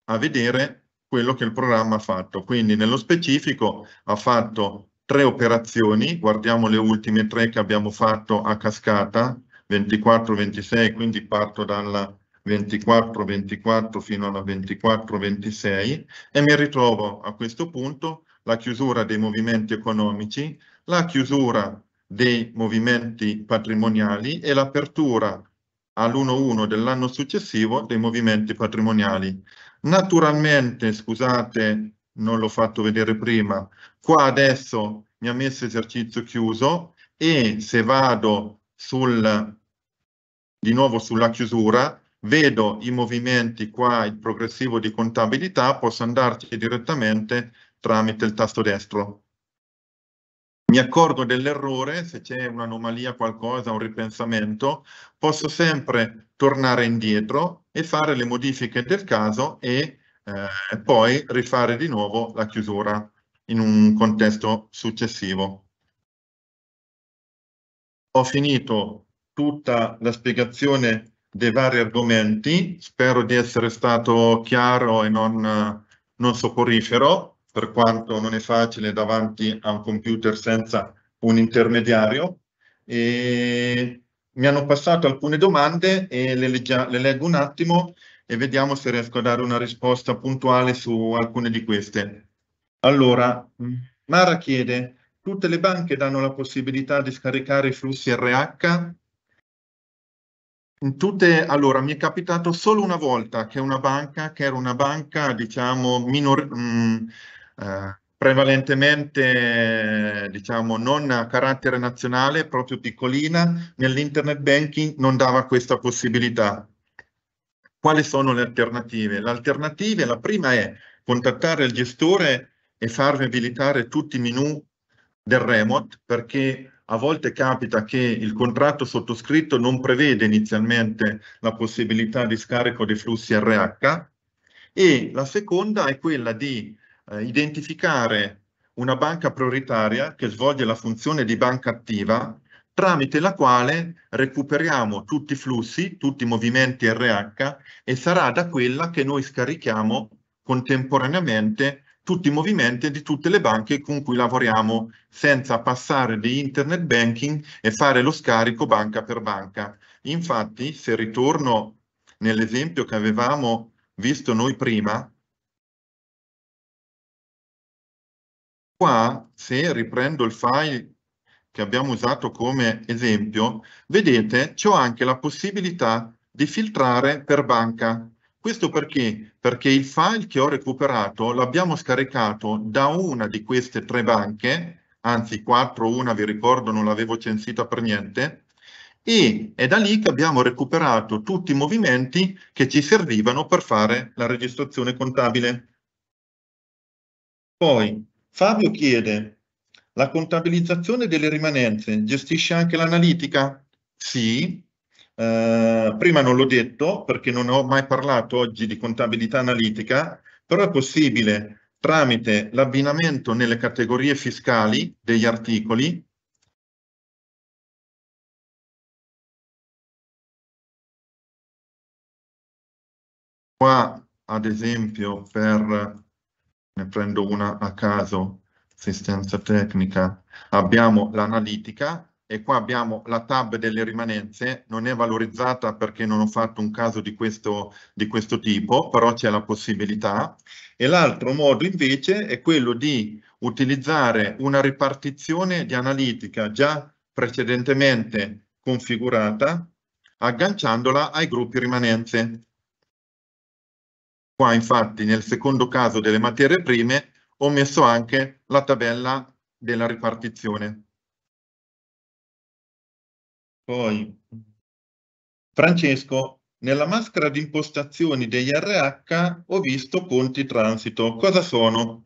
a vedere quello che il programma ha fatto. Quindi nello specifico ha fatto tre operazioni, guardiamo le ultime tre che abbiamo fatto a cascata, 24, 26, quindi parto dalla 24-24 fino alla 24-26 e mi ritrovo a questo punto la chiusura dei movimenti economici, la chiusura dei movimenti patrimoniali e l'apertura all'1-1 dell'anno successivo dei movimenti patrimoniali. Naturalmente, scusate, non l'ho fatto vedere prima, qua adesso mi ha messo esercizio chiuso e se vado sul, di nuovo sulla chiusura vedo i movimenti qua, il progressivo di contabilità, posso andarci direttamente tramite il tasto destro. Mi accorgo dell'errore, se c'è un'anomalia, qualcosa, un ripensamento, posso sempre tornare indietro e fare le modifiche del caso e eh, poi rifare di nuovo la chiusura in un contesto successivo. Ho finito tutta la spiegazione dei vari argomenti. Spero di essere stato chiaro e non, non soporifero, per quanto non è facile davanti a un computer senza un intermediario. E mi hanno passato alcune domande e le, legge, le leggo un attimo e vediamo se riesco a dare una risposta puntuale su alcune di queste. Allora, Mara chiede, tutte le banche danno la possibilità di scaricare i flussi RH? Tutte, allora, mi è capitato solo una volta che una banca, che era una banca, diciamo, minor, mh, mm, eh, prevalentemente, diciamo, non a carattere nazionale, proprio piccolina, nell'internet banking non dava questa possibilità. Quali sono le alternative? L'alternativa, la prima è contattare il gestore e farvi abilitare tutti i menu del remote, perché a volte capita che il contratto sottoscritto non prevede inizialmente la possibilità di scarico dei flussi RH e la seconda è quella di eh, identificare una banca prioritaria che svolge la funzione di banca attiva tramite la quale recuperiamo tutti i flussi, tutti i movimenti RH e sarà da quella che noi scarichiamo contemporaneamente tutti i movimenti di tutte le banche con cui lavoriamo senza passare di internet banking e fare lo scarico banca per banca. Infatti, se ritorno nell'esempio che avevamo visto noi prima, qua se riprendo il file che abbiamo usato come esempio, vedete, c'è anche la possibilità di filtrare per banca. Questo perché? Perché il file che ho recuperato l'abbiamo scaricato da una di queste tre banche, anzi quattro, una vi ricordo non l'avevo censita per niente, e è da lì che abbiamo recuperato tutti i movimenti che ci servivano per fare la registrazione contabile. Poi Fabio chiede, la contabilizzazione delle rimanenze gestisce anche l'analitica? Sì, eh, prima non l'ho detto perché non ho mai parlato oggi di contabilità analitica, però è possibile tramite l'abbinamento nelle categorie fiscali degli articoli qua ad esempio per ne prendo una a caso assistenza tecnica abbiamo l'analitica e qua abbiamo la tab delle rimanenze, non è valorizzata perché non ho fatto un caso di questo, di questo tipo, però c'è la possibilità. E l'altro modo invece è quello di utilizzare una ripartizione di analitica già precedentemente configurata, agganciandola ai gruppi rimanenze. Qua infatti nel secondo caso delle materie prime ho messo anche la tabella della ripartizione. Poi Francesco, nella maschera di impostazioni degli RH ho visto conti transito. Cosa sono?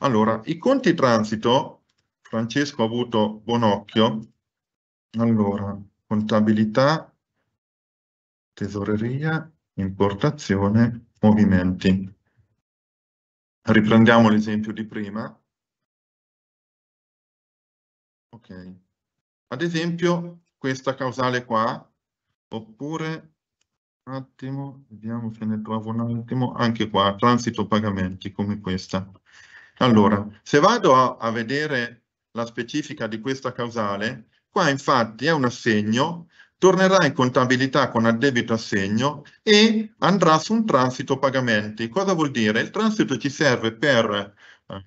Allora, i conti transito, Francesco ha avuto buon occhio. Allora, contabilità, tesoreria, importazione, movimenti. Riprendiamo l'esempio di prima. Ok. Ad esempio, questa causale qua, oppure un attimo, vediamo se ne trovo un attimo, anche qua, transito pagamenti come questa. Allora, se vado a, a vedere la specifica di questa causale, qua infatti è un assegno, tornerà in contabilità con addebito assegno e andrà su un transito pagamenti. Cosa vuol dire? Il transito ci serve per eh,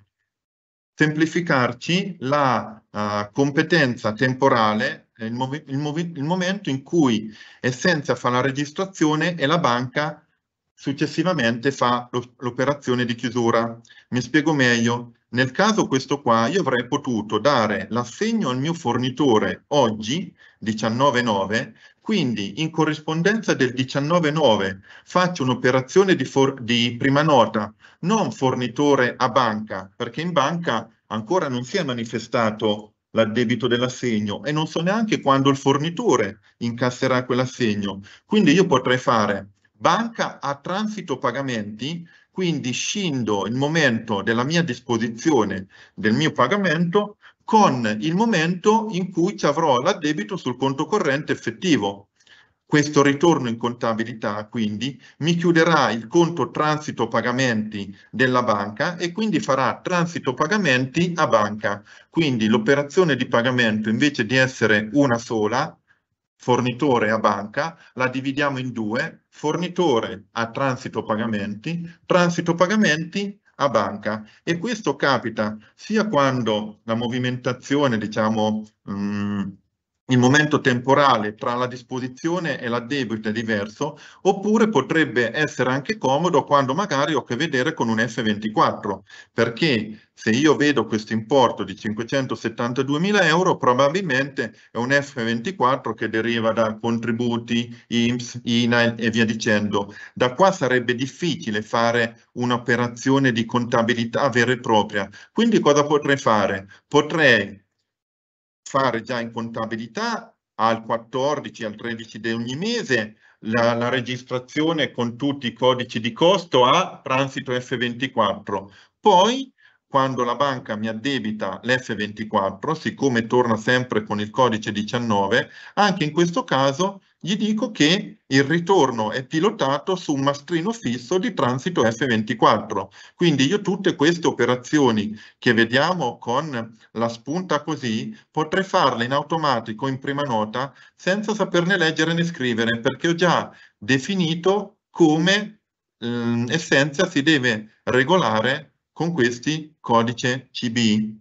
semplificarci la uh, competenza temporale eh, il, mov- il, mov- il momento in cui Essenza fa la registrazione e la banca successivamente fa lo- l'operazione di chiusura. Mi spiego meglio. Nel caso questo qua io avrei potuto dare l'assegno al mio fornitore oggi 19.9, quindi in corrispondenza del 19.9 faccio un'operazione di, for- di, prima nota, non fornitore a banca, perché in banca ancora non si è manifestato l'addebito dell'assegno e non so neanche quando il fornitore incasserà quell'assegno. Quindi io potrei fare banca a transito pagamenti, quindi scindo il momento della mia disposizione del mio pagamento con il momento in cui ci avrò l'addebito sul conto corrente effettivo. Questo ritorno in contabilità quindi mi chiuderà il conto transito pagamenti della banca e quindi farà transito pagamenti a banca. Quindi l'operazione di pagamento invece di essere una sola, fornitore a banca, la dividiamo in due, fornitore a transito pagamenti, transito pagamenti a banca e questo capita sia quando la movimentazione diciamo mh, mm, il momento temporale tra la disposizione e la debita è diverso, oppure potrebbe essere anche comodo quando magari ho a che vedere con un F24, perché se io vedo questo importo di 572.000 euro, probabilmente è un F24 che deriva da contributi, IMSS, INAIL e via dicendo. Da qua sarebbe difficile fare un'operazione di contabilità vera e propria. Quindi cosa potrei fare? Potrei fare già in contabilità al 14, al 13 di ogni mese la, la registrazione con tutti i codici di costo a transito F24. Poi quando la banca mi addebita l'F24, siccome torna sempre con il codice 19, anche in questo caso gli dico che il ritorno è pilotato su un mastrino fisso di transito F24. Quindi io tutte queste operazioni che vediamo con la spunta così, potrei farle in automatico in prima nota senza saperne leggere né scrivere, perché ho già definito come eh, essenza si deve regolare con questi codice CBI.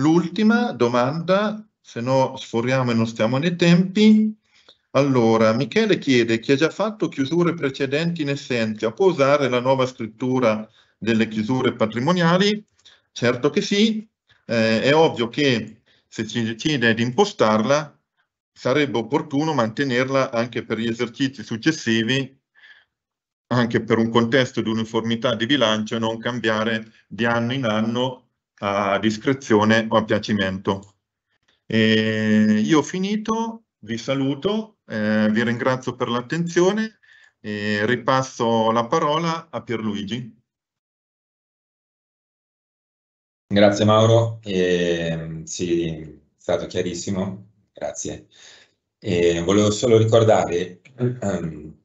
L'ultima domanda se no sforiamo e non stiamo nei tempi. Allora, Michele chiede chi ha già fatto chiusure precedenti in essenza può usare la nuova scrittura delle chiusure patrimoniali? Certo che sì, eh, è ovvio che se si decide di impostarla sarebbe opportuno mantenerla anche per gli esercizi successivi, anche per un contesto di uniformità di bilancio e non cambiare di anno in anno a discrezione o a piacimento. E io ho finito, vi saluto, eh, vi ringrazio per l'attenzione e ripasso la parola a Pierluigi. Grazie Mauro, eh, sì, è stato chiarissimo, grazie. Eh, volevo solo ricordare ehm,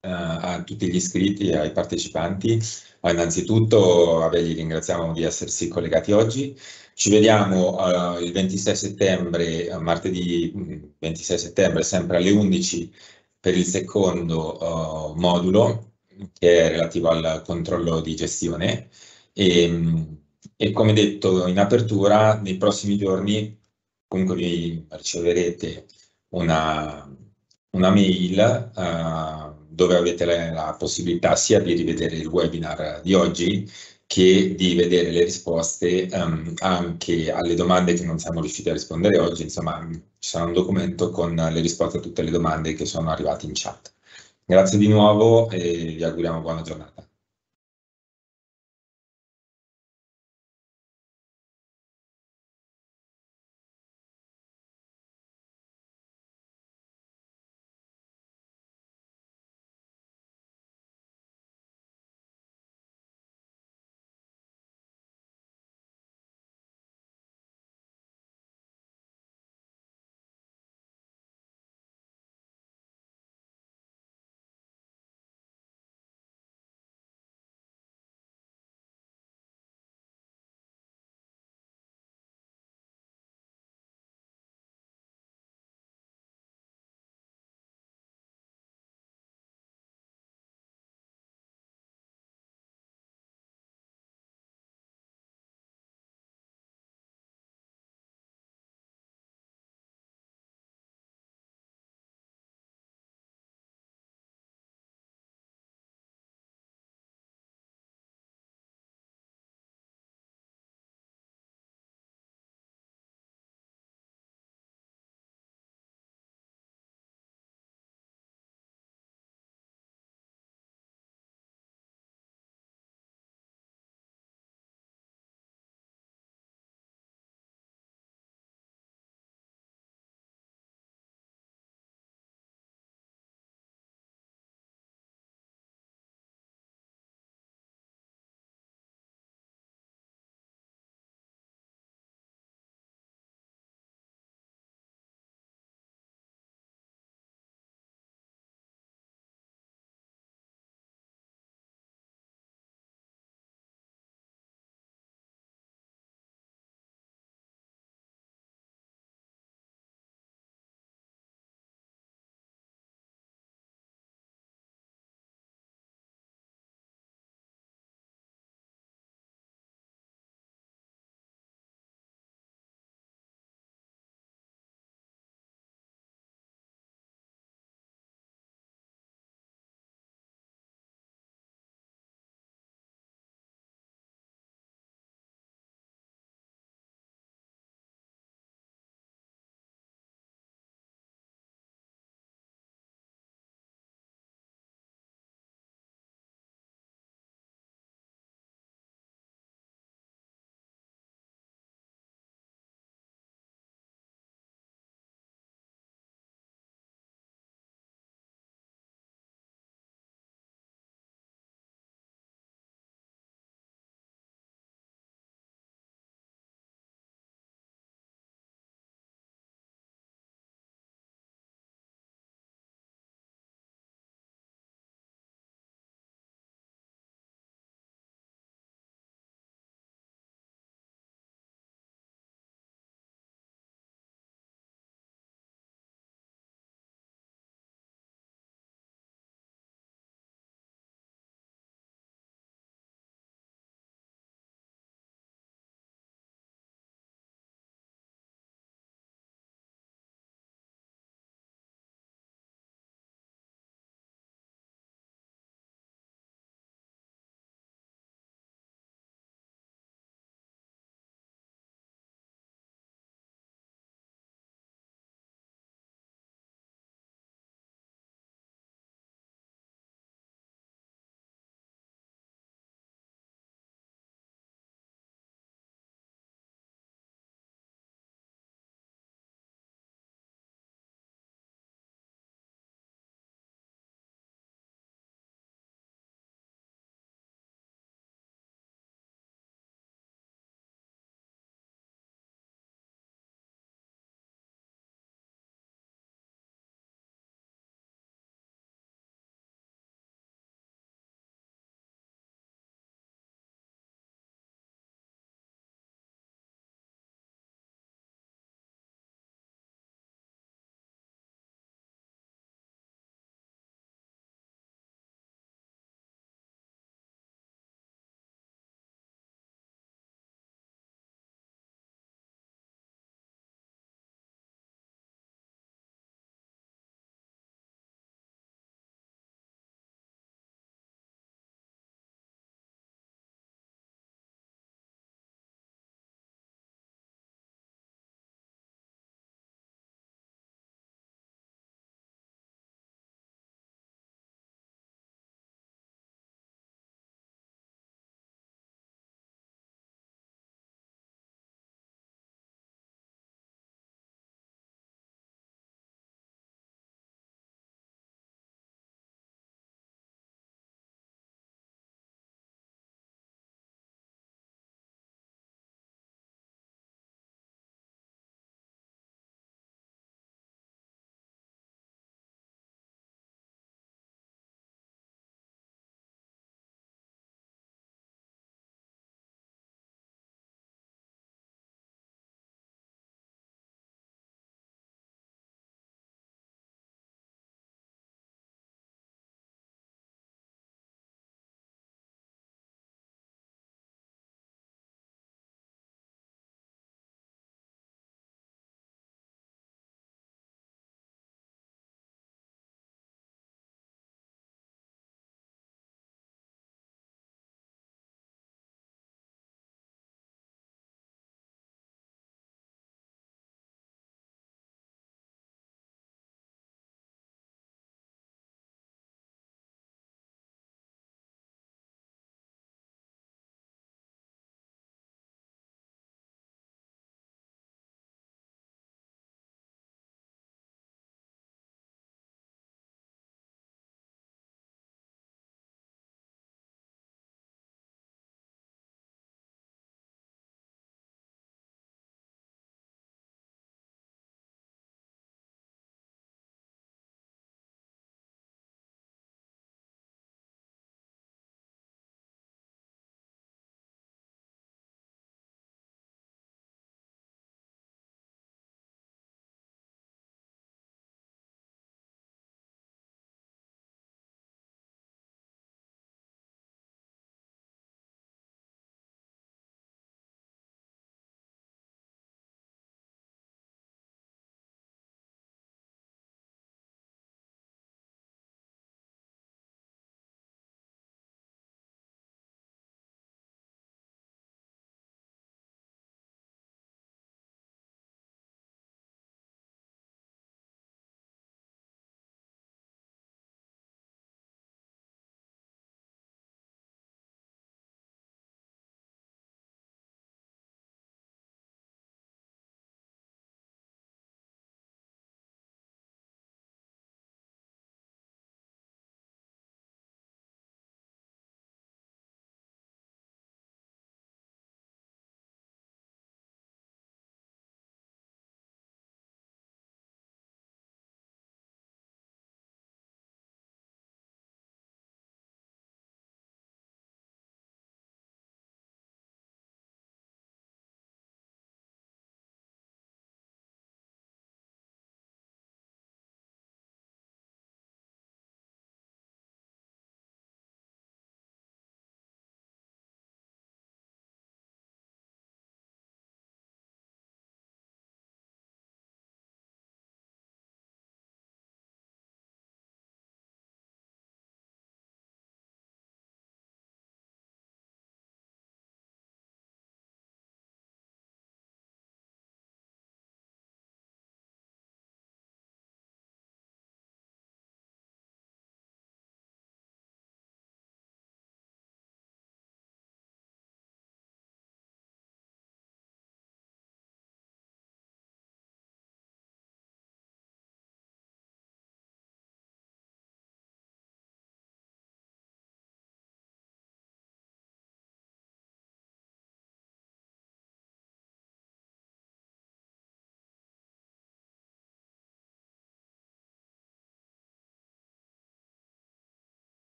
eh, a tutti gli iscritti, ai partecipanti, innanzitutto vabbè, li ringraziamo di essersi collegati oggi ci vediamo uh, il 26 settembre, eh, martedì 26 mm, settembre, sempre alle 11 per il secondo uh, modulo che è relativo al controllo di gestione e, mm, e, come detto in apertura nei prossimi giorni comunque vi riceverete una, una mail uh, dove avete la, la possibilità sia di rivedere il webinar di oggi che di vedere le risposte um, anche alle domande che non siamo riusciti a rispondere oggi. Insomma, ci sarà un documento con le risposte a tutte le domande che sono arrivate in chat. Grazie di nuovo e vi auguriamo buona giornata.